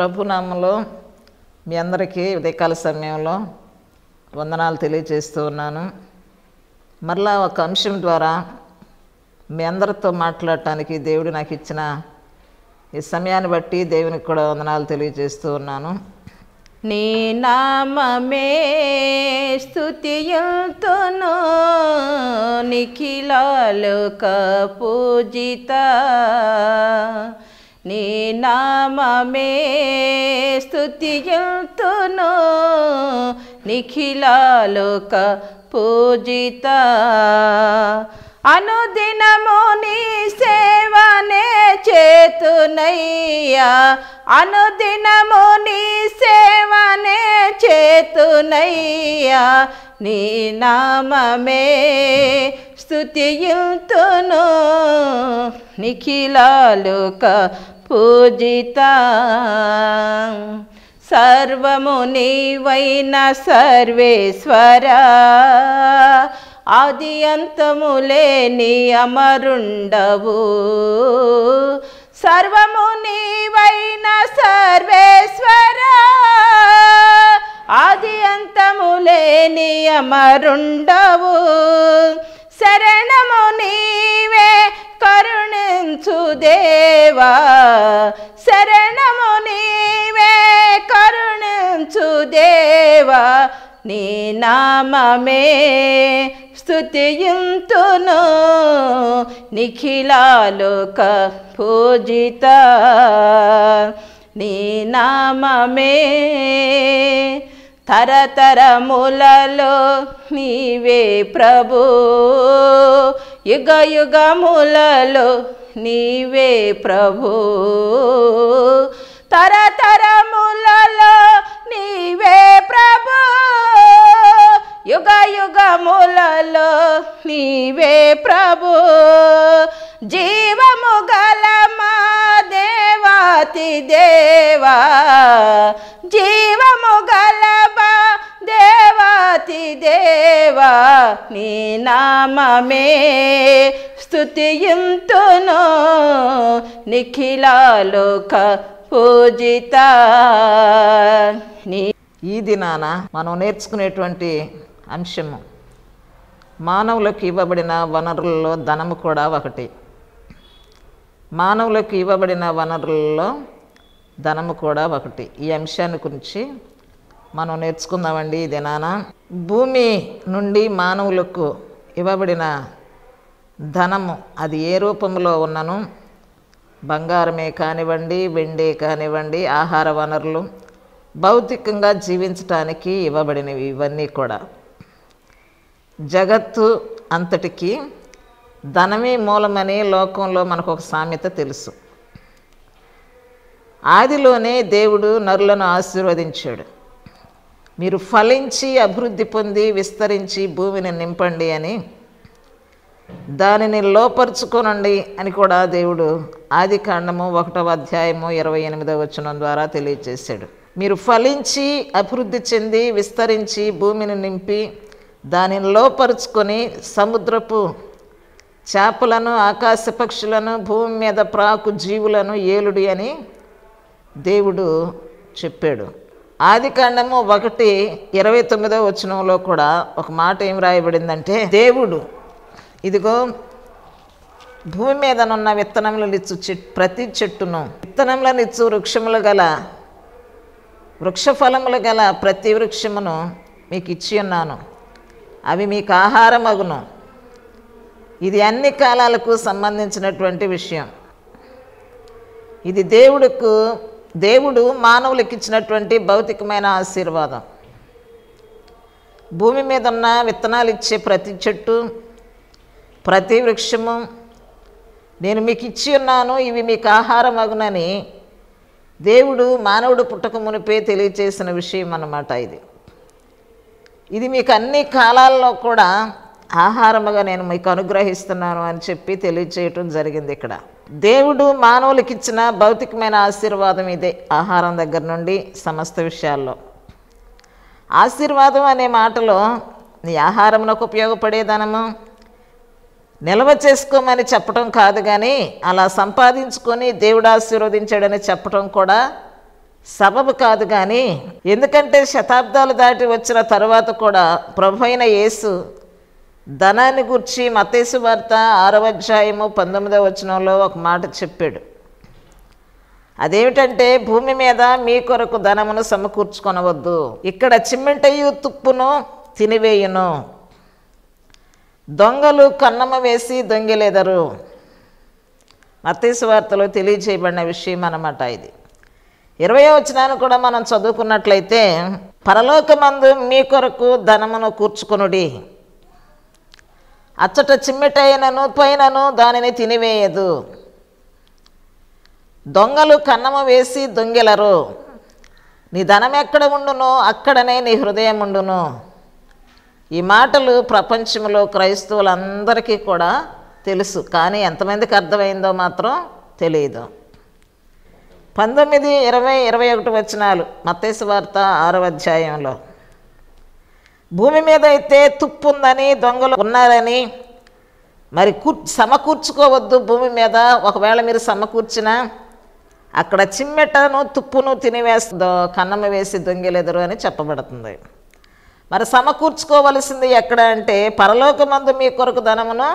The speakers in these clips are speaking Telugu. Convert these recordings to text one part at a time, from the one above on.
ప్రభునామంలో మీ అందరికీ ఉదయకాల సమయంలో వందనాలు తెలియజేస్తూ ఉన్నాను మరలా ఒక అంశం ద్వారా మీ అందరితో మాట్లాడటానికి దేవుడు నాకు ఇచ్చిన ఈ సమయాన్ని బట్టి దేవునికి కూడా వందనాలు తెలియజేస్తూ ఉన్నాను నీ నామమే స్థుతియంతును నిఖిలాలుక పూజిత നീ നാമമേ സ്തുതിയുത്തുന്നു നിഖിലാലോക പൂജിത అనుదినము నీ సేవనే చేతునయ్యా అనుదినము నీ సేవనే చేతునయ్యా నీ నామే స్థుతియుతును నిఖిలాలుక పూజిత సర్వము నీవైన సర్వేశ్వరా ఆది అంతములే నీ అమరుండవు సర్వము నీవైన సర్వేశ్వర ఆది అంతములే నీ అమరుండవు శరణము నీవే కరుణించు దేవా శరణము నీవే కరుణించు దేవా నీ నామమే స్థుతియుంతును నిఖిలాలోక పూజిత నీ నామే తరతరములలో నీవే ప్రభు యుగ యుగములలో నీవే ప్రభు తరతరములలో నీవే ప్రభు యుగ యుగములలో నీవే ప్రభు జీవము గల మా దేవాతి దేవా జీవము గల దేవా నీ నామమే స్తును నిఖిలాలోక పూజిత నీ ఈ దినాన మనం నేర్చుకునేటువంటి అంశము మానవులకు ఇవ్వబడిన వనరుల్లో ధనము కూడా ఒకటి మానవులకు ఇవ్వబడిన వనరుల్లో ధనము కూడా ఒకటి ఈ అంశాన్ని గురించి మనం నేర్చుకుందామండి ఈ దినాన భూమి నుండి మానవులకు ఇవ్వబడిన ధనము అది ఏ రూపంలో ఉన్నను బంగారమే కానివ్వండి వెండే కానివ్వండి ఆహార వనరులు భౌతికంగా జీవించటానికి ఇవ్వబడినవి ఇవన్నీ కూడా జగత్తు అంతటికి ధనమే మూలమని లోకంలో మనకు ఒక సామెత తెలుసు ఆదిలోనే దేవుడు నరులను ఆశీర్వదించాడు మీరు ఫలించి అభివృద్ధి పొంది విస్తరించి భూమిని నింపండి అని దానిని లోపరుచుకోనండి అని కూడా దేవుడు ఆది కాండము ఒకటవ అధ్యాయము ఇరవై ఎనిమిదవ వచనం ద్వారా తెలియచేశాడు మీరు ఫలించి అభివృద్ధి చెంది విస్తరించి భూమిని నింపి దానిని లోపరుచుకొని సముద్రపు చేపలను ఆకాశ పక్షులను భూమి మీద ప్రాకు జీవులను ఏలుడి అని దేవుడు చెప్పాడు ఆదికాండము ఒకటి ఇరవై తొమ్మిదో వచనంలో కూడా ఒక మాట ఏం రాయబడిందంటే దేవుడు ఇదిగో భూమి మీదనున్న విత్తనములనిచ్చు చెట్ ప్రతి చెట్టును ఇచ్చు వృక్షములు గల వృక్షఫలములు గల ప్రతి వృక్షమును మీకు ఇచ్చి ఉన్నాను అవి మీకు ఆహారం అగును ఇది అన్ని కాలాలకు సంబంధించినటువంటి విషయం ఇది దేవుడుకు దేవుడు మానవులకు ఇచ్చినటువంటి భౌతికమైన ఆశీర్వాదం భూమి మీద ఉన్న విత్తనాలు ఇచ్చే ప్రతి చెట్టు ప్రతి వృక్షము నేను మీకు ఇచ్చి ఉన్నాను ఇవి మీకు ఆహారం అగునని దేవుడు మానవుడు పుట్టక మునిపే తెలియచేసిన విషయం అన్నమాట ఇది ఇది మీకు అన్ని కాలాల్లో కూడా ఆహారముగా నేను మీకు అనుగ్రహిస్తున్నాను అని చెప్పి తెలియచేయటం జరిగింది ఇక్కడ దేవుడు మానవులకి ఇచ్చిన భౌతికమైన ఆశీర్వాదం ఇదే ఆహారం దగ్గర నుండి సమస్త విషయాల్లో ఆశీర్వాదం అనే మాటలో నీ ఆహారంలోకి ఉపయోగపడేదనము నిల్వ చేసుకోమని చెప్పటం కాదు కానీ అలా సంపాదించుకొని దేవుడు ఆశీర్వదించాడని చెప్పటం కూడా సబబు కాదు కానీ ఎందుకంటే శతాబ్దాలు దాటి వచ్చిన తర్వాత కూడా ప్రభు అయిన యేసు ధనాన్ని గురించి మతేసు వార్త ఆరవ అధ్యాయము పంతొమ్మిదవ వచనంలో ఒక మాట చెప్పాడు అదేమిటంటే భూమి మీద మీ కొరకు ధనమును సమకూర్చుకొనవద్దు ఇక్కడ చిమ్మెంటయ్యు తుప్పును తినివేయును దొంగలు కన్నమ వేసి దొంగిలేదరు మతేసు వార్తలో తెలియజేయబడిన విషయం అన్నమాట ఇది ఇరవై వచనాన్ని కూడా మనం చదువుకున్నట్లయితే పరలోకమందు మీ కొరకు ధనమును కూర్చుకొనుడి అచ్చట చిమ్మెటైనను పైనను దానిని తినివేయదు దొంగలు కన్నము వేసి దొంగిలరు నీ ధనం ఎక్కడ ఉండునో అక్కడనే నీ హృదయం ఉండును ఈ మాటలు ప్రపంచంలో క్రైస్తవులందరికీ కూడా తెలుసు కానీ ఎంతమందికి అర్థమైందో మాత్రం తెలియదు పంతొమ్మిది ఇరవై ఇరవై ఒకటి వచ్చినాలు మత్తేసు వార్త ఆరవ అధ్యాయంలో భూమి మీద అయితే తుప్పు ఉందని దొంగలు ఉన్నారని మరి కూర్ సమకూర్చుకోవద్దు భూమి మీద ఒకవేళ మీరు సమకూర్చినా అక్కడ చిమ్మెటను తుప్పును తినివేస్తుందో కన్నము వేసి దొంగిలెదరు అని చెప్పబడుతుంది మరి సమకూర్చుకోవలసింది ఎక్కడ అంటే పరలోకమందు మీ కొరకు ధనమును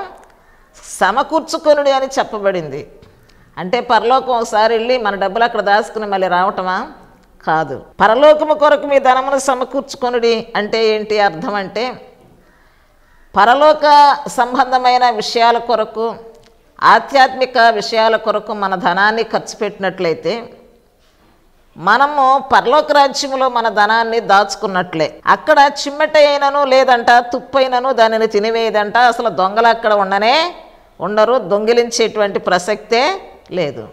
సమకూర్చుకొనుడు అని చెప్పబడింది అంటే పరలోకం ఒకసారి వెళ్ళి మన డబ్బులు అక్కడ దాచుకుని మళ్ళీ రావటమా కాదు పరలోకము కొరకు మీ ధనమును సమకూర్చుకొనుడి అంటే ఏంటి అర్థం అంటే పరలోక సంబంధమైన విషయాల కొరకు ఆధ్యాత్మిక విషయాల కొరకు మన ధనాన్ని ఖర్చు పెట్టినట్లయితే మనము పరలోక రాజ్యంలో మన ధనాన్ని దాచుకున్నట్లే అక్కడ చిమ్మట అయినను లేదంట తుప్పైనను దానిని తినివేయదంట అసలు దొంగలు అక్కడ ఉండనే ఉండరు దొంగిలించేటువంటి ప్రసక్తే లేదు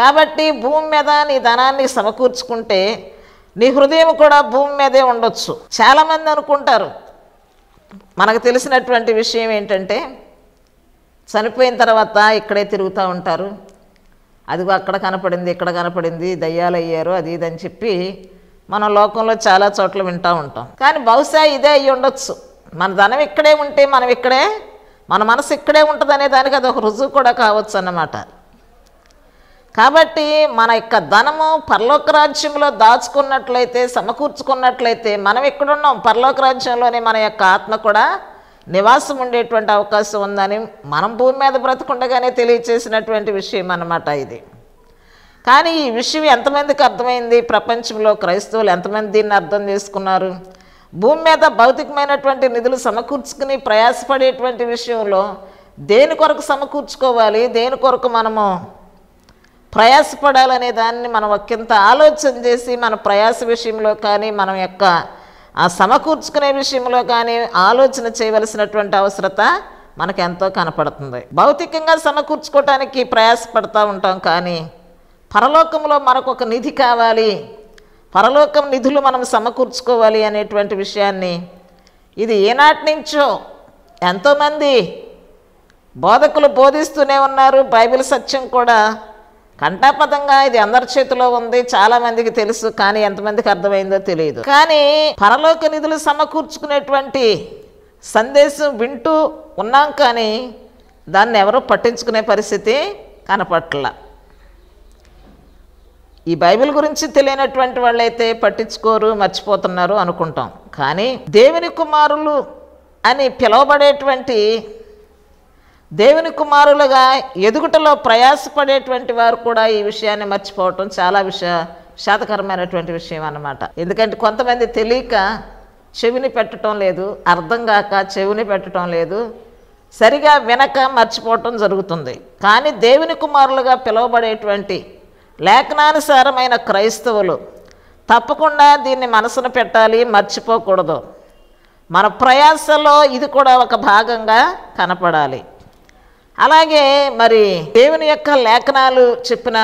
కాబట్టి భూమి మీద నీ ధనాన్ని సమకూర్చుకుంటే నీ హృదయం కూడా భూమి మీదే ఉండొచ్చు చాలామంది అనుకుంటారు మనకు తెలిసినటువంటి విషయం ఏంటంటే చనిపోయిన తర్వాత ఇక్కడే తిరుగుతూ ఉంటారు అదిగో అక్కడ కనపడింది ఇక్కడ కనపడింది దయ్యాలయ్యారు అది ఇదని చెప్పి మన లోకంలో చాలా చోట్ల వింటూ ఉంటాం కానీ బహుశా ఇదే అయ్యి ఉండొచ్చు మన ధనం ఇక్కడే ఉంటే మనం ఇక్కడే మన మనసు ఇక్కడే ఉంటుందనే దానికి అది ఒక రుజువు కూడా కావచ్చు అన్నమాట కాబట్టి మన యొక్క ధనము పర్లోకరాజ్యంలో రాజ్యంలో దాచుకున్నట్లయితే సమకూర్చుకున్నట్లయితే మనం ఎక్కడున్నాం పర్లోకరాజ్యంలోనే రాజ్యంలోనే మన యొక్క ఆత్మ కూడా నివాసం ఉండేటువంటి అవకాశం ఉందని మనం భూమి మీద బ్రతకుండగానే తెలియచేసినటువంటి విషయం అన్నమాట ఇది కానీ ఈ విషయం ఎంతమందికి అర్థమైంది ప్రపంచంలో క్రైస్తవులు ఎంతమంది దీన్ని అర్థం చేసుకున్నారు భూమి మీద భౌతికమైనటువంటి నిధులు సమకూర్చుకుని ప్రయాసపడేటువంటి విషయంలో దేని కొరకు సమకూర్చుకోవాలి దేని కొరకు మనము ప్రయాసపడాలనే దాన్ని మనం ఒకంత ఆలోచన చేసి మన ప్రయాస విషయంలో కానీ మనం యొక్క ఆ సమకూర్చుకునే విషయంలో కానీ ఆలోచన చేయవలసినటువంటి అవసరత మనకు ఎంతో కనపడుతుంది భౌతికంగా సమకూర్చుకోవటానికి ప్రయాసపడతా ఉంటాం కానీ పరలోకంలో మనకొక నిధి కావాలి పరలోకం నిధులు మనం సమకూర్చుకోవాలి అనేటువంటి విషయాన్ని ఇది ఏనాటి నుంచో ఎంతోమంది బోధకులు బోధిస్తూనే ఉన్నారు బైబిల్ సత్యం కూడా కంటాపదంగా ఇది అందరి చేతిలో ఉంది చాలా మందికి తెలుసు కానీ ఎంతమందికి అర్థమైందో తెలియదు కానీ పరలోక నిధులు సమకూర్చుకునేటువంటి సందేశం వింటూ ఉన్నాం కానీ దాన్ని ఎవరు పట్టించుకునే పరిస్థితి కనపట్ల ఈ బైబిల్ గురించి తెలియనటువంటి వాళ్ళైతే పట్టించుకోరు మర్చిపోతున్నారు అనుకుంటాం కానీ దేవుని కుమారులు అని పిలువబడేటువంటి దేవుని కుమారులుగా ఎదుగుటలో ప్రయాసపడేటువంటి వారు కూడా ఈ విషయాన్ని మర్చిపోవటం చాలా విష శాతకరమైనటువంటి విషయం అన్నమాట ఎందుకంటే కొంతమంది తెలియక చెవిని పెట్టడం లేదు అర్థం కాక చెవిని పెట్టడం లేదు సరిగా వినక మర్చిపోవటం జరుగుతుంది కానీ దేవుని కుమారులుగా పిలువబడేటువంటి లేఖనానుసారమైన క్రైస్తవులు తప్పకుండా దీన్ని మనసును పెట్టాలి మర్చిపోకూడదు మన ప్రయాసలో ఇది కూడా ఒక భాగంగా కనపడాలి అలాగే మరి దేవుని యొక్క లేఖనాలు చెప్పిన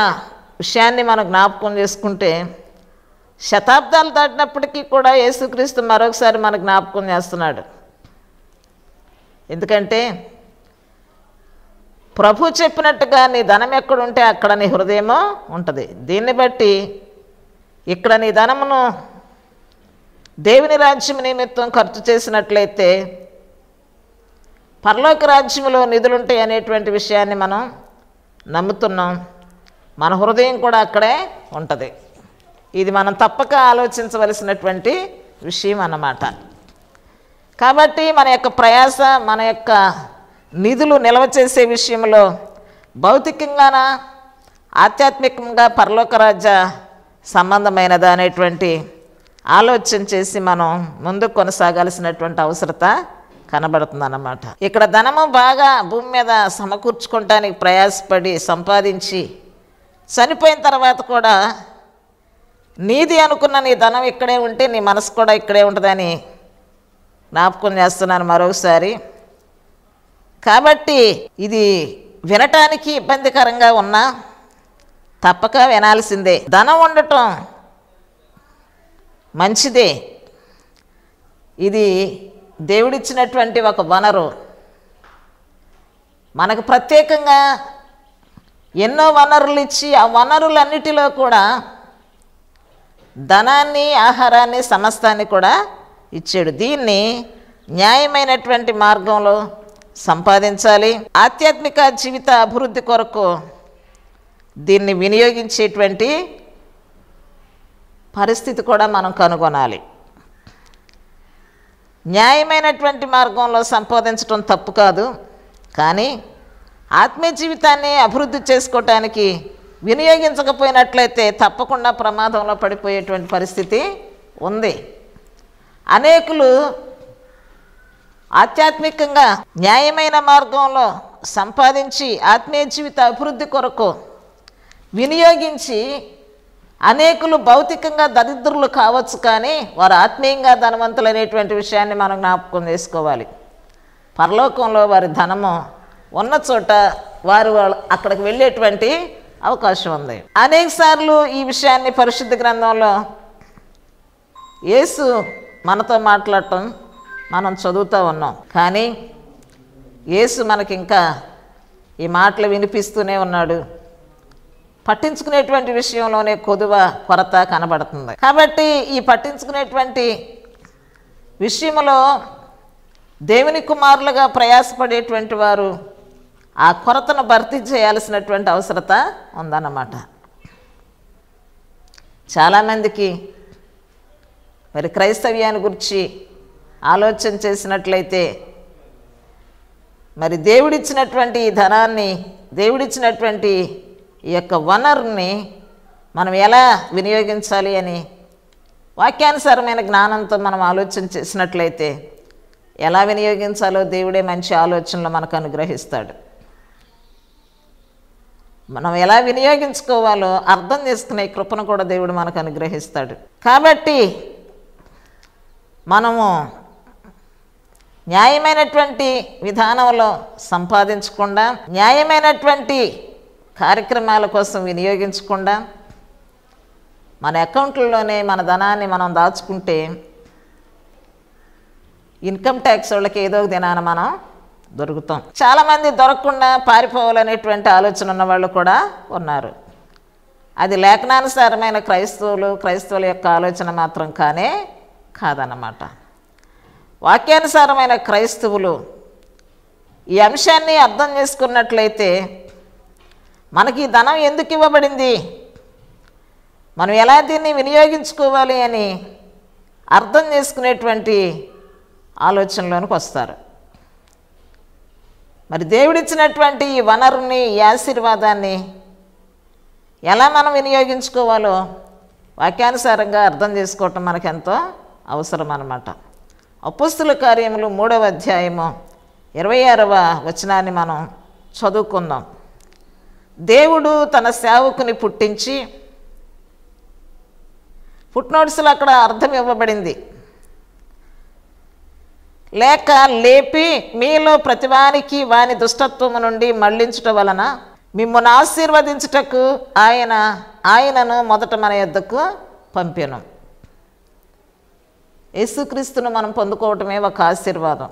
విషయాన్ని మనం జ్ఞాపకం చేసుకుంటే శతాబ్దాలు దాటినప్పటికీ కూడా యేసుక్రీస్తు మరొకసారి మన జ్ఞాపకం చేస్తున్నాడు ఎందుకంటే ప్రభు చెప్పినట్టుగా నీ ధనం ఎక్కడుంటే అక్కడ నీ హృదయమో ఉంటుంది దీన్ని బట్టి ఇక్కడ నీ ధనమును దేవుని రాజ్యం నిమిత్తం ఖర్చు చేసినట్లయితే పరలోక రాజ్యంలో నిధులుంటాయి అనేటువంటి విషయాన్ని మనం నమ్ముతున్నాం మన హృదయం కూడా అక్కడే ఉంటుంది ఇది మనం తప్పక ఆలోచించవలసినటువంటి విషయం అన్నమాట కాబట్టి మన యొక్క ప్రయాస మన యొక్క నిధులు నిల్వ చేసే విషయంలో భౌతికంగాన ఆధ్యాత్మికంగా పరలోకరాజ్య సంబంధమైనదా అనేటువంటి ఆలోచన చేసి మనం ముందుకు కొనసాగాల్సినటువంటి అవసరత కనబడుతుందన్నమాట ఇక్కడ ధనము బాగా భూమి మీద సమకూర్చుకోవటానికి ప్రయాసపడి సంపాదించి చనిపోయిన తర్వాత కూడా నీది అనుకున్న నీ ధనం ఇక్కడే ఉంటే నీ మనసు కూడా ఇక్కడే ఉంటుందని జ్ఞాపకం చేస్తున్నాను మరొకసారి కాబట్టి ఇది వినటానికి ఇబ్బందికరంగా ఉన్నా తప్పక వినాల్సిందే ధనం ఉండటం మంచిదే ఇది దేవుడిచ్చినటువంటి ఒక వనరు మనకు ప్రత్యేకంగా ఎన్నో వనరులు ఇచ్చి ఆ వనరులన్నిటిలో కూడా ధనాన్ని ఆహారాన్ని సమస్తాన్ని కూడా ఇచ్చాడు దీన్ని న్యాయమైనటువంటి మార్గంలో సంపాదించాలి ఆధ్యాత్మిక జీవిత అభివృద్ధి కొరకు దీన్ని వినియోగించేటువంటి పరిస్థితి కూడా మనం కనుగొనాలి న్యాయమైనటువంటి మార్గంలో సంపాదించడం తప్పు కాదు కానీ ఆత్మీయ జీవితాన్ని అభివృద్ధి చేసుకోవటానికి వినియోగించకపోయినట్లయితే తప్పకుండా ప్రమాదంలో పడిపోయేటువంటి పరిస్థితి ఉంది అనేకులు ఆధ్యాత్మికంగా న్యాయమైన మార్గంలో సంపాదించి ఆత్మీయ జీవిత అభివృద్ధి కొరకు వినియోగించి అనేకులు భౌతికంగా దరిద్రులు కావచ్చు కానీ వారు ఆత్మీయంగా ధనవంతులు అనేటువంటి విషయాన్ని మనం జ్ఞాపకం చేసుకోవాలి పరలోకంలో వారి ధనము ఉన్న చోట వారు అక్కడికి వెళ్ళేటువంటి అవకాశం ఉంది అనేక సార్లు ఈ విషయాన్ని పరిశుద్ధ గ్రంథంలో యేసు మనతో మాట్లాడటం మనం చదువుతూ ఉన్నాం కానీ యేసు మనకింకా ఈ మాటలు వినిపిస్తూనే ఉన్నాడు పట్టించుకునేటువంటి విషయంలోనే కొదువ కొరత కనబడుతుంది కాబట్టి ఈ పట్టించుకునేటువంటి విషయంలో దేవుని కుమారులుగా ప్రయాసపడేటువంటి వారు ఆ కొరతను భర్తీ చేయాల్సినటువంటి అవసరత ఉందన్నమాట చాలామందికి మరి క్రైస్తవ్యాన్ని గురించి ఆలోచన చేసినట్లయితే మరి దేవుడిచ్చినటువంటి ధనాన్ని దేవుడిచ్చినటువంటి ఈ యొక్క వనరుని మనం ఎలా వినియోగించాలి అని వాక్యానుసారమైన జ్ఞానంతో మనం ఆలోచన చేసినట్లయితే ఎలా వినియోగించాలో దేవుడే మంచి ఆలోచనలు మనకు అనుగ్రహిస్తాడు మనం ఎలా వినియోగించుకోవాలో అర్థం చేసుకునే కృపను కూడా దేవుడు మనకు అనుగ్రహిస్తాడు కాబట్టి మనము న్యాయమైనటువంటి విధానంలో సంపాదించకుండా న్యాయమైనటువంటి కార్యక్రమాల కోసం వినియోగించకుండా మన అకౌంట్లలోనే మన ధనాన్ని మనం దాచుకుంటే ఇన్కమ్ ట్యాక్స్ వాళ్ళకి ఏదో ఒక దినాన మనం దొరుకుతాం చాలామంది దొరకకుండా పారిపోవాలనేటువంటి ఆలోచన ఉన్న వాళ్ళు కూడా ఉన్నారు అది లేఖనానుసారమైన క్రైస్తవులు క్రైస్తవుల యొక్క ఆలోచన మాత్రం కానే కాదన్నమాట వాక్యానుసారమైన క్రైస్తవులు ఈ అంశాన్ని అర్థం చేసుకున్నట్లయితే మనకి ధనం ఎందుకు ఇవ్వబడింది మనం ఎలా దీన్ని వినియోగించుకోవాలి అని అర్థం చేసుకునేటువంటి ఆలోచనలోనికి వస్తారు మరి దేవుడిచ్చినటువంటి ఈ వనరుని ఈ ఆశీర్వాదాన్ని ఎలా మనం వినియోగించుకోవాలో వాక్యానుసారంగా అర్థం చేసుకోవటం మనకెంతో అవసరం అన్నమాట అపుస్తుల కార్యములు మూడవ అధ్యాయము ఇరవై ఆరవ వచనాన్ని మనం చదువుకుందాం దేవుడు తన సేవకుని పుట్టించి ఫుట్నోట్స్లో అక్కడ అర్థం ఇవ్వబడింది లేక లేపి మీలో ప్రతివానికి వాని దుష్టత్వము నుండి మళ్లించటం వలన మిమ్మల్ని ఆశీర్వదించుటకు ఆయన ఆయనను మొదట మన యొద్దకు పంపాను యేసుక్రీస్తును మనం పొందుకోవటమే ఒక ఆశీర్వాదం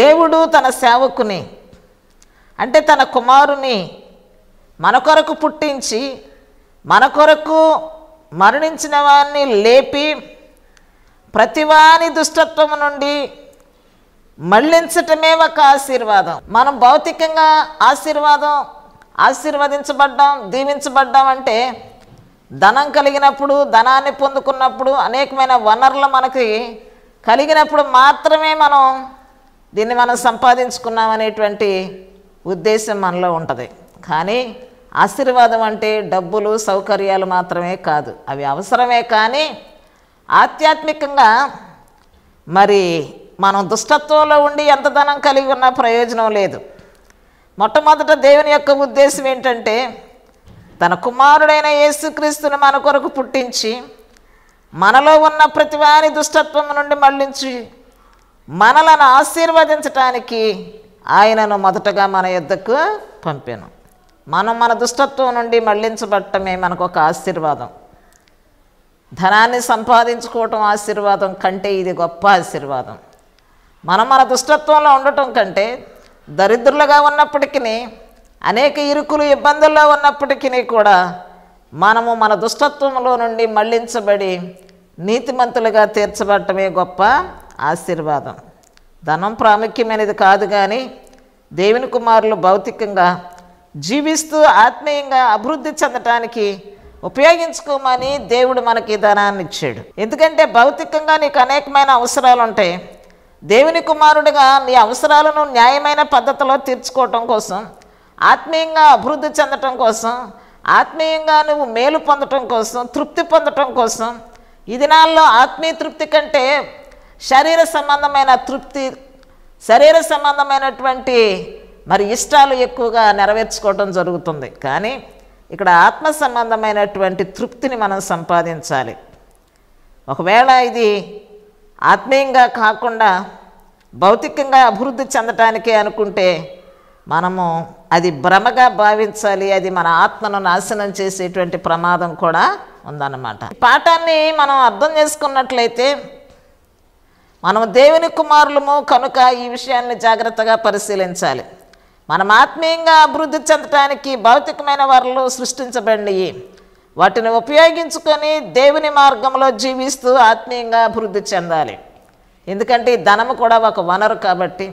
దేవుడు తన సేవకుని అంటే తన కుమారుని మన కొరకు పుట్టించి మన కొరకు మరణించిన వారిని లేపి ప్రతివాని దుష్టత్వం నుండి మళ్ళించటమే ఒక ఆశీర్వాదం మనం భౌతికంగా ఆశీర్వాదం ఆశీర్వదించబడ్డాం దీవించబడ్డాం అంటే ధనం కలిగినప్పుడు ధనాన్ని పొందుకున్నప్పుడు అనేకమైన వనరులు మనకి కలిగినప్పుడు మాత్రమే మనం దీన్ని మనం సంపాదించుకున్నాం అనేటువంటి ఉద్దేశం మనలో ఉంటుంది కానీ ఆశీర్వాదం అంటే డబ్బులు సౌకర్యాలు మాత్రమే కాదు అవి అవసరమే కానీ ఆధ్యాత్మికంగా మరి మనం దుష్టత్వంలో ఉండి ఎంత ధనం కలిగి ఉన్నా ప్రయోజనం లేదు మొట్టమొదట దేవుని యొక్క ఉద్దేశం ఏంటంటే తన కుమారుడైన యేసుక్రీస్తుని మన కొరకు పుట్టించి మనలో ఉన్న ప్రతివాని దుష్టత్వం నుండి మళ్ళించి మనలను ఆశీర్వదించటానికి ఆయనను మొదటగా మన యుద్ధకు పంపాను మనం మన దుష్టత్వం నుండి మళ్లించబట్టమే మనకు ఒక ఆశీర్వాదం ధనాన్ని సంపాదించుకోవటం ఆశీర్వాదం కంటే ఇది గొప్ప ఆశీర్వాదం మనం మన దుష్టత్వంలో ఉండటం కంటే దరిద్రులుగా ఉన్నప్పటికీ అనేక ఇరుకులు ఇబ్బందుల్లో ఉన్నప్పటికీ కూడా మనము మన దుష్టత్వంలో నుండి మళ్లించబడి నీతిమంతులుగా తీర్చబడటమే గొప్ప ఆశీర్వాదం ధనం ప్రాముఖ్యమైనది కాదు కానీ దేవుని కుమారులు భౌతికంగా జీవిస్తూ ఆత్మీయంగా అభివృద్ధి చెందటానికి ఉపయోగించుకోమని దేవుడు మనకి ధనాన్ని ఇచ్చాడు ఎందుకంటే భౌతికంగా నీకు అనేకమైన అవసరాలు ఉంటాయి దేవుని కుమారుడిగా నీ అవసరాలను న్యాయమైన పద్ధతిలో తీర్చుకోవటం కోసం ఆత్మీయంగా అభివృద్ధి చెందటం కోసం ఆత్మీయంగా నువ్వు మేలు పొందటం కోసం తృప్తి పొందటం కోసం ఈ దినాల్లో ఆత్మీయ తృప్తి కంటే శరీర సంబంధమైన తృప్తి శరీర సంబంధమైనటువంటి మరి ఇష్టాలు ఎక్కువగా నెరవేర్చుకోవడం జరుగుతుంది కానీ ఇక్కడ ఆత్మ సంబంధమైనటువంటి తృప్తిని మనం సంపాదించాలి ఒకవేళ ఇది ఆత్మీయంగా కాకుండా భౌతికంగా అభివృద్ధి చెందటానికే అనుకుంటే మనము అది భ్రమగా భావించాలి అది మన ఆత్మను నాశనం చేసేటువంటి ప్రమాదం కూడా ఉందన్నమాట పాఠాన్ని మనం అర్థం చేసుకున్నట్లయితే మనం దేవుని కుమారులము కనుక ఈ విషయాన్ని జాగ్రత్తగా పరిశీలించాలి మనం ఆత్మీయంగా అభివృద్ధి చెందటానికి భౌతికమైన వరలు సృష్టించబడినవి వాటిని ఉపయోగించుకొని దేవుని మార్గంలో జీవిస్తూ ఆత్మీయంగా అభివృద్ధి చెందాలి ఎందుకంటే ధనము కూడా ఒక వనరు కాబట్టి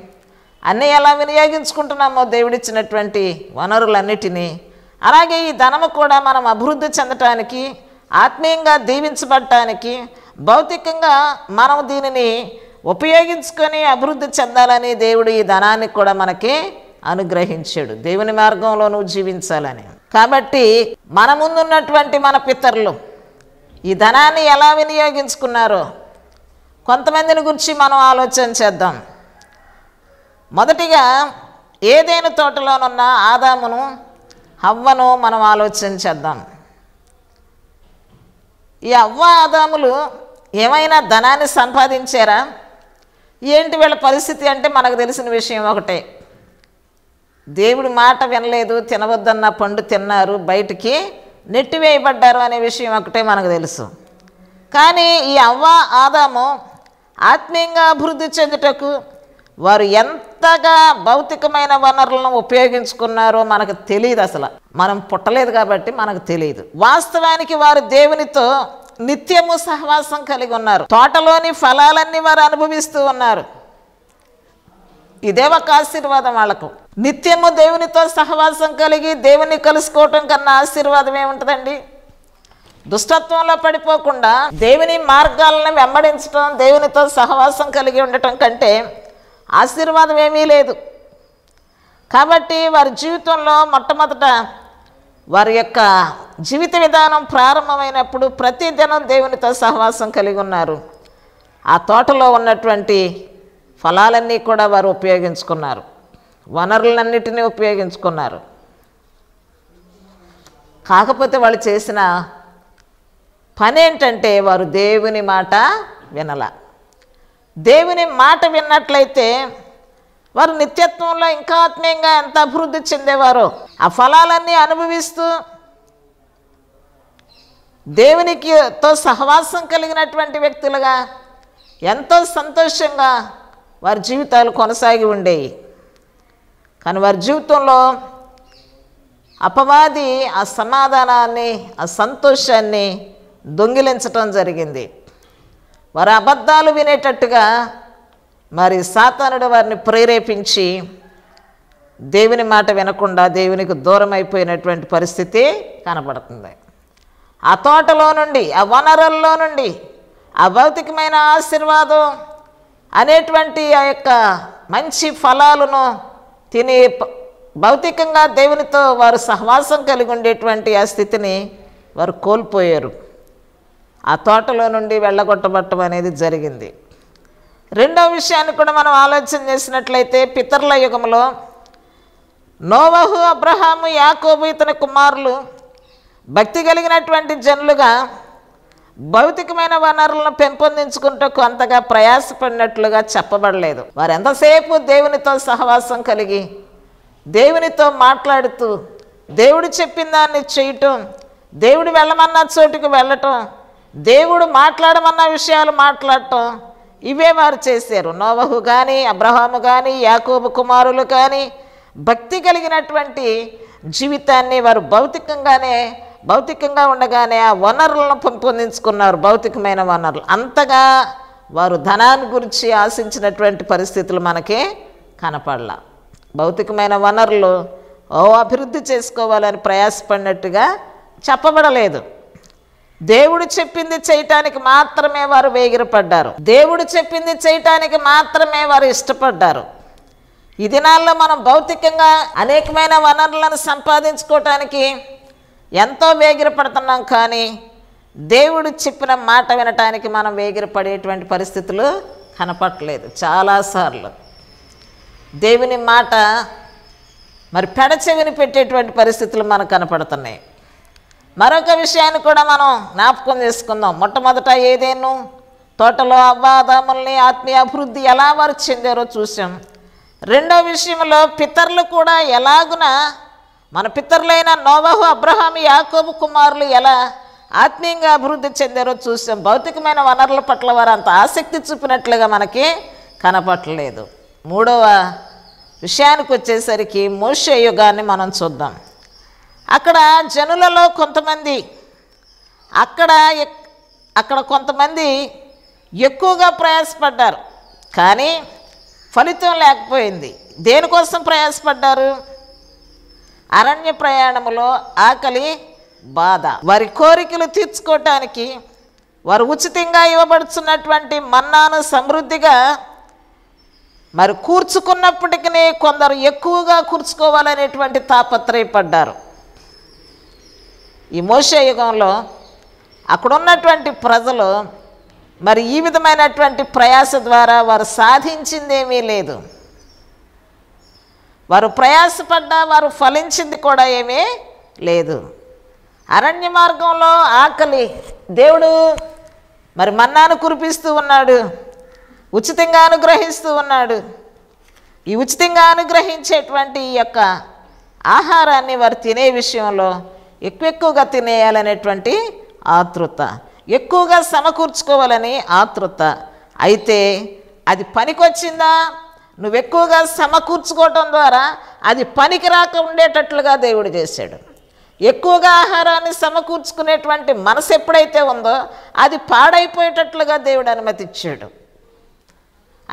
అన్నీ ఎలా వినియోగించుకుంటున్నామో దేవుడిచ్చినటువంటి వనరులన్నిటినీ అలాగే ఈ ధనము కూడా మనం అభివృద్ధి చెందటానికి ఆత్మీయంగా దీవించబడటానికి భౌతికంగా మనం దీనిని ఉపయోగించుకొని అభివృద్ధి చెందాలని దేవుడు ఈ ధనాన్ని కూడా మనకి అనుగ్రహించాడు దేవుని మార్గంలో నువ్వు జీవించాలని కాబట్టి మన ముందున్నటువంటి మన పితరులు ఈ ధనాన్ని ఎలా వినియోగించుకున్నారో కొంతమందిని గురించి మనం ఆలోచన చేద్దాం మొదటిగా ఏదైనా తోటలోనున్న ఆదామును హవ్వను మనం ఆలోచన చేద్దాం ఈ అవ్వ ఆదాములు ఏమైనా ధనాన్ని సంపాదించారా ఏంటి వీళ్ళ పరిస్థితి అంటే మనకు తెలిసిన విషయం ఒకటే దేవుడి మాట వినలేదు తినవద్దన్న పండు తిన్నారు బయటికి నెట్టివేయబడ్డారు అనే విషయం ఒకటే మనకు తెలుసు కానీ ఈ అవ్వ ఆదాము ఆత్మీయంగా అభివృద్ధి చెందుటకు వారు ఎంతగా భౌతికమైన వనరులను ఉపయోగించుకున్నారో మనకు తెలియదు అసలు మనం పుట్టలేదు కాబట్టి మనకు తెలియదు వాస్తవానికి వారు దేవునితో నిత్యము సహవాసం కలిగి ఉన్నారు తోటలోని ఫలాలన్నీ వారు అనుభవిస్తూ ఉన్నారు ఇదే ఒక ఆశీర్వాదం వాళ్ళకు నిత్యము దేవునితో సహవాసం కలిగి దేవుని కలుసుకోవటం కన్నా ఆశీర్వాదం ఏముంటుందండి దుష్టత్వంలో పడిపోకుండా దేవుని మార్గాలను వెంబడించడం దేవునితో సహవాసం కలిగి ఉండటం కంటే ఆశీర్వాదం ఏమీ లేదు కాబట్టి వారి జీవితంలో మొట్టమొదట వారి యొక్క జీవిత విధానం ప్రారంభమైనప్పుడు ప్రతిదినం దేవునితో సహవాసం కలిగి ఉన్నారు ఆ తోటలో ఉన్నటువంటి ఫలాలన్నీ కూడా వారు ఉపయోగించుకున్నారు వనరులన్నిటినీ ఉపయోగించుకున్నారు కాకపోతే వాళ్ళు చేసిన పని ఏంటంటే వారు దేవుని మాట వినల దేవుని మాట విన్నట్లయితే వారు నిత్యత్వంలో ఇంకా ఆత్మీయంగా ఎంత అభివృద్ధి చెందేవారు ఆ ఫలాలన్నీ అనుభవిస్తూ దేవునికితో సహవాసం కలిగినటువంటి వ్యక్తులుగా ఎంతో సంతోషంగా వారి జీవితాలు కొనసాగి ఉండేవి కానీ వారి జీవితంలో అపవాది ఆ సమాధానాన్ని ఆ సంతోషాన్ని దొంగిలించటం జరిగింది వారు అబద్ధాలు వినేటట్టుగా మరి సాతానుడు వారిని ప్రేరేపించి దేవుని మాట వినకుండా దేవునికి దూరం అయిపోయినటువంటి పరిస్థితి కనపడుతుంది ఆ తోటలో నుండి ఆ వనరుల్లో నుండి ఆ భౌతికమైన ఆశీర్వాదం అనేటువంటి ఆ యొక్క మంచి ఫలాలను తిని భౌతికంగా దేవునితో వారు సహవాసం కలిగి ఉండేటువంటి ఆ స్థితిని వారు కోల్పోయారు ఆ తోటలో నుండి వెళ్ళగొట్టబట్టం అనేది జరిగింది రెండవ విషయాన్ని కూడా మనం ఆలోచన చేసినట్లయితే పితరుల యుగంలో నోవహు అబ్రహాము యాకోబు ఇతని కుమారులు భక్తి కలిగినటువంటి జనులుగా భౌతికమైన వనరులను పెంపొందించుకుంటూ అంతగా ప్రయాసపడినట్లుగా చెప్పబడలేదు వారు ఎంతసేపు దేవునితో సహవాసం కలిగి దేవునితో మాట్లాడుతూ దేవుడు చెప్పిన దాన్ని చేయటం దేవుడు వెళ్ళమన్న చోటుకు వెళ్ళటం దేవుడు మాట్లాడమన్న విషయాలు మాట్లాడటం ఇవే వారు చేశారు నోవహు కానీ అబ్రహాము కానీ యాకోబు కుమారులు కానీ భక్తి కలిగినటువంటి జీవితాన్ని వారు భౌతికంగానే భౌతికంగా ఉండగానే ఆ వనరులను పెంపొందించుకున్నారు భౌతికమైన వనరులు అంతగా వారు ధనాన్ని గురించి ఆశించినటువంటి పరిస్థితులు మనకి కనపడలా భౌతికమైన వనరులు ఓ అభివృద్ధి చేసుకోవాలని ప్రయాసపడినట్టుగా చెప్పబడలేదు దేవుడు చెప్పింది చేయటానికి మాత్రమే వారు వేగిరపడ్డారు దేవుడు చెప్పింది చేయటానికి మాత్రమే వారు ఇష్టపడ్డారు ఈ దినాల్లో మనం భౌతికంగా అనేకమైన వనరులను సంపాదించుకోవటానికి ఎంతో వేగిరపడుతున్నాం కానీ దేవుడు చెప్పిన మాట వినటానికి మనం వేగిరపడేటువంటి పరిస్థితులు కనపట్టలేదు చాలాసార్లు దేవుని మాట మరి పెడచెవిని పెట్టేటువంటి పరిస్థితులు మనకు కనపడుతున్నాయి మరొక విషయాన్ని కూడా మనం జ్ఞాపకం చేసుకుందాం మొట్టమొదట ఏదేను తోటలో అవ్వాదాముల్ని ఆత్మీయ అభివృద్ధి ఎలా వారు చెందారో చూసాం రెండో విషయంలో పితరులు కూడా ఎలాగున మన పితరులైన నోవహు అబ్రహాం యాకోబు కుమారులు ఎలా ఆత్మీయంగా అభివృద్ధి చెందారో చూసాం భౌతికమైన వనరుల పట్ల వారు అంత ఆసక్తి చూపినట్లుగా మనకి కనపడలేదు మూడవ విషయానికి వచ్చేసరికి మోసే యుగాన్ని మనం చూద్దాం అక్కడ జనులలో కొంతమంది అక్కడ అక్కడ కొంతమంది ఎక్కువగా ప్రయాసపడ్డారు కానీ ఫలితం లేకపోయింది దేనికోసం ప్రయాసపడ్డారు అరణ్య ప్రయాణములో ఆకలి బాధ వారి కోరికలు తీర్చుకోవటానికి వారు ఉచితంగా ఇవ్వబడుతున్నటువంటి మన్నాను సమృద్ధిగా మరి కూర్చుకున్నప్పటికీ కొందరు ఎక్కువగా కూర్చుకోవాలనేటువంటి తాపత్రయపడ్డారు ఈ యుగంలో అక్కడున్నటువంటి ప్రజలు మరి ఈ విధమైనటువంటి ప్రయాస ద్వారా వారు సాధించిందేమీ లేదు వారు ప్రయాసపడ్డా వారు ఫలించింది కూడా ఏమీ లేదు అరణ్య మార్గంలో ఆకలి దేవుడు మరి మన్నాను కురిపిస్తూ ఉన్నాడు ఉచితంగా అనుగ్రహిస్తూ ఉన్నాడు ఈ ఉచితంగా అనుగ్రహించేటువంటి ఈ యొక్క ఆహారాన్ని వారు తినే విషయంలో ఎక్కువ ఎక్కువగా తినేయాలనేటువంటి ఆతృత ఎక్కువగా సమకూర్చుకోవాలని ఆతృత అయితే అది పనికొచ్చిందా నువ్వు ఎక్కువగా సమకూర్చుకోవటం ద్వారా అది పనికి రాక ఉండేటట్లుగా దేవుడు చేశాడు ఎక్కువగా ఆహారాన్ని సమకూర్చుకునేటువంటి మనసు ఎప్పుడైతే ఉందో అది పాడైపోయేటట్లుగా దేవుడు అనుమతిచ్చాడు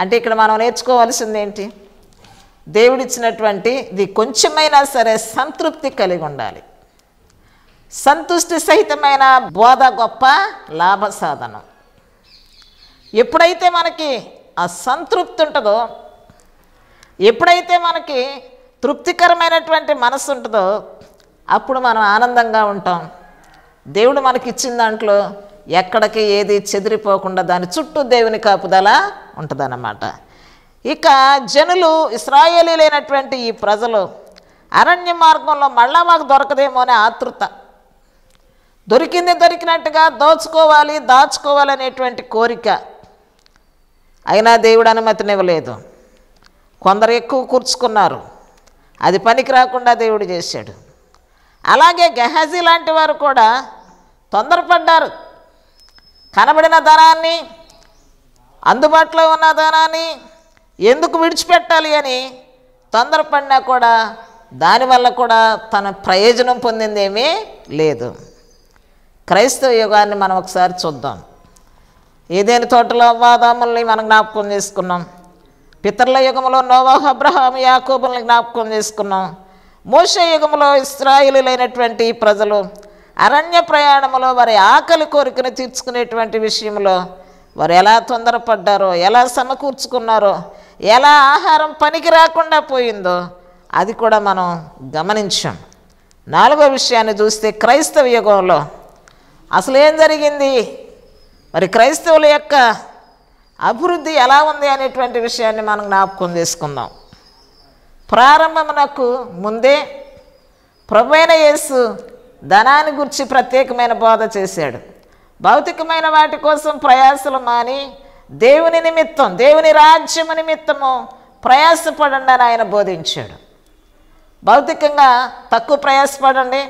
అంటే ఇక్కడ మనం నేర్చుకోవాల్సింది ఏంటి దేవుడిచ్చినటువంటి ఇది కొంచెమైనా సరే సంతృప్తి కలిగి ఉండాలి సంతుష్టి సహితమైన బోధ గొప్ప లాభ సాధనం ఎప్పుడైతే మనకి ఆ సంతృప్తి ఉంటుందో ఎప్పుడైతే మనకి తృప్తికరమైనటువంటి మనసు ఉంటుందో అప్పుడు మనం ఆనందంగా ఉంటాం దేవుడు మనకిచ్చిన దాంట్లో ఎక్కడికి ఏది చెదిరిపోకుండా దాని చుట్టూ దేవుని కాపుదల ఉంటుందన్నమాట ఇక జనులు ఇస్రాయేలీ లేనటువంటి ఈ ప్రజలు అరణ్య మార్గంలో మళ్ళా మాకు దొరకదేమో అనే ఆతృత దొరికింది దొరికినట్టుగా దోచుకోవాలి దాచుకోవాలనేటువంటి కోరిక అయినా దేవుడు అనుమతినివ్వలేదు కొందరు ఎక్కువ కూర్చుకున్నారు అది పనికి రాకుండా దేవుడు చేశాడు అలాగే గెహాజీ లాంటి వారు కూడా తొందరపడ్డారు కనబడిన ధనాన్ని అందుబాటులో ఉన్న ధనాన్ని ఎందుకు విడిచిపెట్టాలి అని తొందరపడినా కూడా దానివల్ల కూడా తన ప్రయోజనం పొందిందేమీ లేదు క్రైస్తవ యుగాన్ని మనం ఒకసారి చూద్దాం ఏదేని తోటలో అవ్వాదాముల్ని మనం జ్ఞాపకం చేసుకున్నాం పితరుల యుగంలో నోవాహ అబ్రహాం యాకోబుల్ని జ్ఞాపకం చేసుకున్నాం మూష యుగంలో ఇస్రాయిలులైనటువంటి ప్రజలు అరణ్య ప్రయాణంలో వారి ఆకలి కోరికను తీర్చుకునేటువంటి విషయంలో వారు ఎలా తొందరపడ్డారో ఎలా సమకూర్చుకున్నారో ఎలా ఆహారం పనికి రాకుండా పోయిందో అది కూడా మనం గమనించాం నాలుగో విషయాన్ని చూస్తే క్రైస్తవ యుగంలో అసలు ఏం జరిగింది మరి క్రైస్తవుల యొక్క అభివృద్ధి ఎలా ఉంది అనేటువంటి విషయాన్ని మనం జ్ఞాపకం చేసుకుందాం ప్రారంభమునకు ముందే ప్రభువైన యేసు ధనాన్ని గురించి ప్రత్యేకమైన బోధ చేశాడు భౌతికమైన వాటి కోసం ప్రయాసలు మాని దేవుని నిమిత్తం దేవుని రాజ్యము నిమిత్తము ప్రయాసపడండి అని ఆయన బోధించాడు భౌతికంగా తక్కువ ప్రయాసపడండి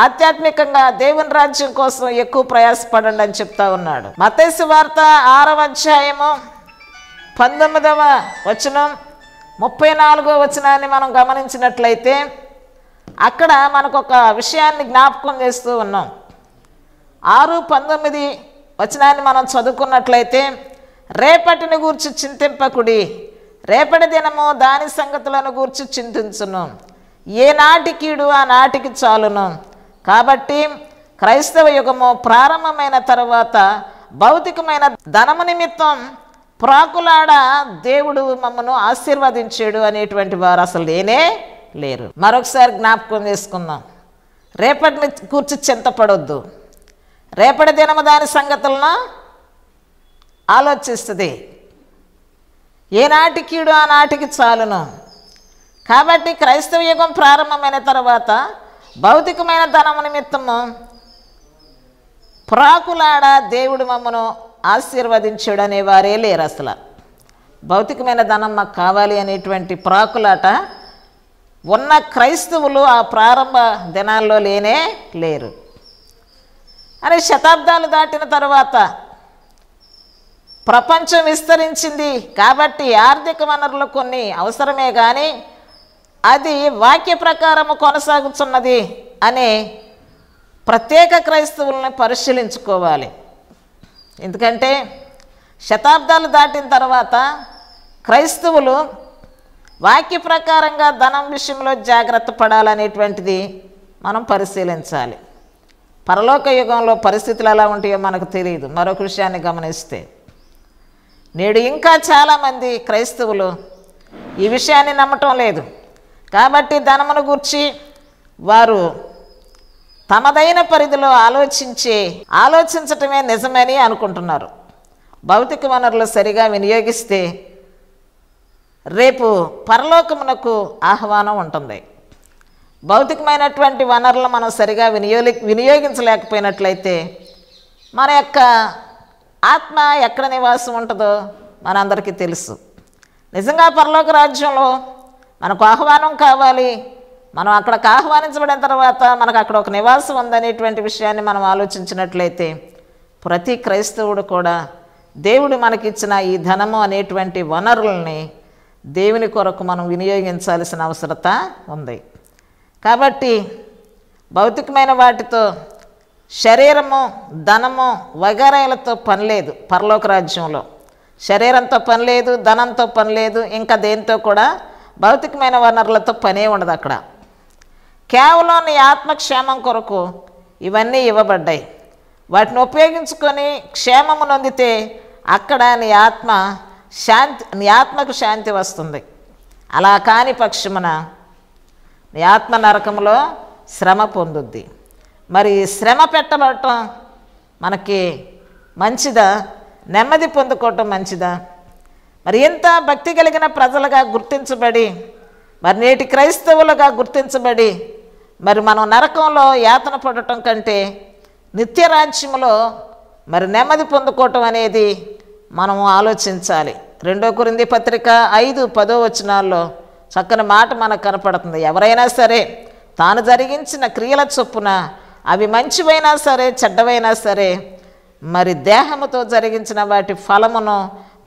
ఆధ్యాత్మికంగా దేవుని రాజ్యం కోసం ఎక్కువ ప్రయాసపడండి అని చెప్తా ఉన్నాడు మతేసు వార్త ఆరవ అధ్యాయము పంతొమ్మిదవ వచనం ముప్పై నాలుగో వచనాన్ని మనం గమనించినట్లయితే అక్కడ మనకు ఒక విషయాన్ని జ్ఞాపకం చేస్తూ ఉన్నాం ఆరు పంతొమ్మిది వచనాన్ని మనం చదువుకున్నట్లయితే రేపటిని గూర్చి చింతింపకుడి రేపటి దినము దాని సంగతులను గూర్చి చింతించును ఏ ఏనాటి కీడు నాటికి చాలును కాబట్టి క్రైస్తవ యుగము ప్రారంభమైన తర్వాత భౌతికమైన ధనము నిమిత్తం ప్రాకులాడ దేవుడు మమ్మను ఆశీర్వదించాడు అనేటువంటి వారు అసలు లేనే లేరు మరొకసారి జ్ఞాపకం చేసుకుందాం రేపటిని కూర్చి చింతపడొద్దు రేపటి దినము దాని సంగతులను ఆలోచిస్తుంది ఏ నాటికీడు ఆనాటికి చాలును కాబట్టి క్రైస్తవ యుగం ప్రారంభమైన తర్వాత భౌతికమైన ధనము నిమిత్తము ప్రాకులాడ దేవుడు మమ్మను ఆశీర్వదించుడు అనేవారే లేరు అసలు భౌతికమైన ధనం మాకు కావాలి అనేటువంటి ప్రాకులాట ఉన్న క్రైస్తవులు ఆ ప్రారంభ దినాల్లో లేనే లేరు అనే శతాబ్దాలు దాటిన తర్వాత ప్రపంచం విస్తరించింది కాబట్టి ఆర్థిక వనరులు కొన్ని అవసరమే కానీ అది వాక్య ప్రకారము కొనసాగుతున్నది అని ప్రత్యేక క్రైస్తవుల్ని పరిశీలించుకోవాలి ఎందుకంటే శతాబ్దాలు దాటిన తర్వాత క్రైస్తవులు వాక్య ప్రకారంగా ధనం విషయంలో జాగ్రత్త పడాలనేటువంటిది మనం పరిశీలించాలి పరలోక యుగంలో పరిస్థితులు ఎలా ఉంటాయో మనకు తెలియదు మరొక విషయాన్ని గమనిస్తే నేడు ఇంకా చాలామంది క్రైస్తవులు ఈ విషయాన్ని నమ్మటం లేదు కాబట్టి ధనమును గూర్చి వారు తమదైన పరిధిలో ఆలోచించి ఆలోచించటమే నిజమని అనుకుంటున్నారు భౌతిక వనరులు సరిగా వినియోగిస్తే రేపు పరలోకమునకు ఆహ్వానం ఉంటుంది భౌతికమైనటువంటి వనరులు మనం సరిగా వినియోగి వినియోగించలేకపోయినట్లయితే మన యొక్క ఆత్మ ఎక్కడ నివాసం ఉంటుందో మనందరికీ తెలుసు నిజంగా పరలోక రాజ్యంలో మనకు ఆహ్వానం కావాలి మనం అక్కడికి ఆహ్వానించబడిన తర్వాత మనకు అక్కడ ఒక నివాసం ఉందనేటువంటి విషయాన్ని మనం ఆలోచించినట్లయితే ప్రతి క్రైస్తవుడు కూడా దేవుడు మనకిచ్చిన ఈ ధనము అనేటువంటి వనరుల్ని దేవుని కొరకు మనం వినియోగించాల్సిన అవసరత ఉంది కాబట్టి భౌతికమైన వాటితో శరీరము ధనము వగరేలతో పని లేదు పరలోక రాజ్యంలో శరీరంతో పని లేదు ధనంతో పని లేదు ఇంకా దేంతో కూడా భౌతికమైన వనరులతో పనే ఉండదు అక్కడ కేవలం నీ ఆత్మక్షేమం కొరకు ఇవన్నీ ఇవ్వబడ్డాయి వాటిని ఉపయోగించుకొని క్షేమము నొందితే అక్కడ నీ ఆత్మ శాంతి నీ ఆత్మకు శాంతి వస్తుంది అలా కాని పక్షమున నీ ఆత్మ నరకంలో శ్రమ పొందుద్ది మరి శ్రమ పెట్టబడటం మనకి మంచిదా నెమ్మది పొందుకోవటం మంచిదా మరి ఇంత భక్తి కలిగిన ప్రజలుగా గుర్తించబడి మరి నేటి క్రైస్తవులుగా గుర్తించబడి మరి మనం నరకంలో యాతన పడటం కంటే నిత్యరాజ్యంలో మరి నెమ్మది పొందుకోవటం అనేది మనం ఆలోచించాలి రెండో కురింది పత్రిక ఐదు పదో వచనాల్లో చక్కని మాట మనకు కనపడుతుంది ఎవరైనా సరే తాను జరిగించిన క్రియల చొప్పున అవి మంచివైనా సరే చెడ్డవైనా సరే మరి దేహముతో జరిగించిన వాటి ఫలమును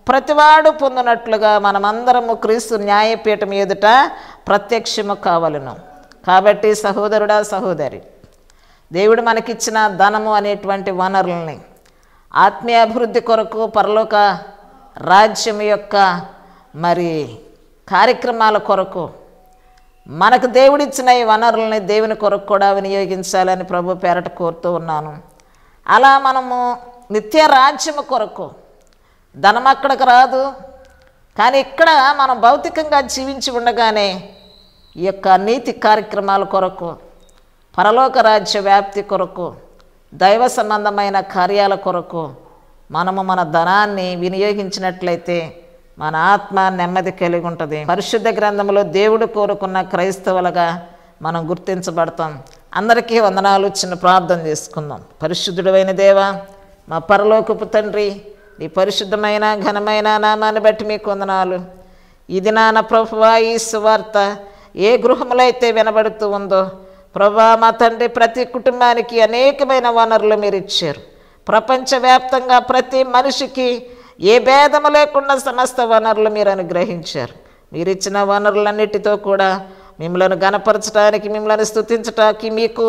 ప్రతివాడు పొందినట్లుగా మనమందరము క్రీస్తు న్యాయపీఠం ఎదుట ప్రత్యక్షము కావలను కాబట్టి సహోదరుడా సహోదరి దేవుడు మనకిచ్చిన ధనము అనేటువంటి వనరుల్ని ఆత్మీయ అభివృద్ధి కొరకు పరలోక రాజ్యం యొక్క మరి కార్యక్రమాల కొరకు మనకు దేవుడిచ్చిన ఈ వనరుల్ని దేవుని కొరకు కూడా వినియోగించాలని ప్రభు పేరట కోరుతూ ఉన్నాను అలా మనము నిత్య రాజ్యము కొరకు ధనం అక్కడికి రాదు కానీ ఇక్కడ మనం భౌతికంగా జీవించి ఉండగానే ఈ యొక్క నీతి కార్యక్రమాల కొరకు పరలోక రాజ్య వ్యాప్తి కొరకు దైవ సంబంధమైన కార్యాల కొరకు మనము మన ధనాన్ని వినియోగించినట్లయితే మన ఆత్మ నెమ్మది కలిగి ఉంటుంది పరిశుద్ధ గ్రంథంలో దేవుడు కోరుకున్న క్రైస్తవులుగా మనం గుర్తించబడతాం అందరికీ వందనాలు చిన్న ప్రార్థన చేసుకుందాం పరిశుద్ధుడైన దేవా మా పరలోకపు తండ్రి నీ పరిశుద్ధమైన ఘనమైన నామాన్ని బట్టి మీకు వందనాలు ఇది నాన్న ప్రభువా ఈ సువార్త ఏ గృహములైతే వినబడుతూ ఉందో ప్రభా మా తండ్రి ప్రతి కుటుంబానికి అనేకమైన వనరులు మీరు ఇచ్చారు ప్రపంచవ్యాప్తంగా ప్రతి మనిషికి ఏ భేదము లేకుండా సమస్త వనరులు మీరు అనుగ్రహించారు మీరిచ్చిన వనరులన్నిటితో కూడా మిమ్మలను గనపరచడానికి మిమ్మల్ని స్థుతించటానికి మీకు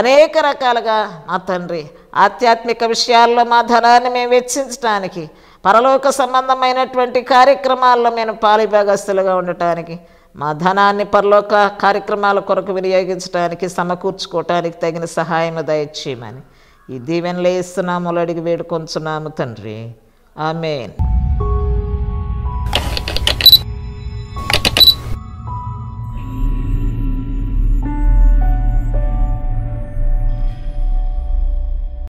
అనేక రకాలుగా మా తండ్రి ఆధ్యాత్మిక విషయాల్లో మా ధనాన్ని మేము వెచ్చించడానికి పరలోక సంబంధమైనటువంటి కార్యక్రమాల్లో మేము పాలిభాగస్తులుగా ఉండటానికి మా ధనాన్ని పరలోక కార్యక్రమాల కొరకు వినియోగించడానికి సమకూర్చుకోవటానికి తగిన సహాయం దయచేయమని ఈ దీవెనలు ఇస్తున్నాము అడిగి వేడుకొంచున్నాము తండ్రి ఆమెన్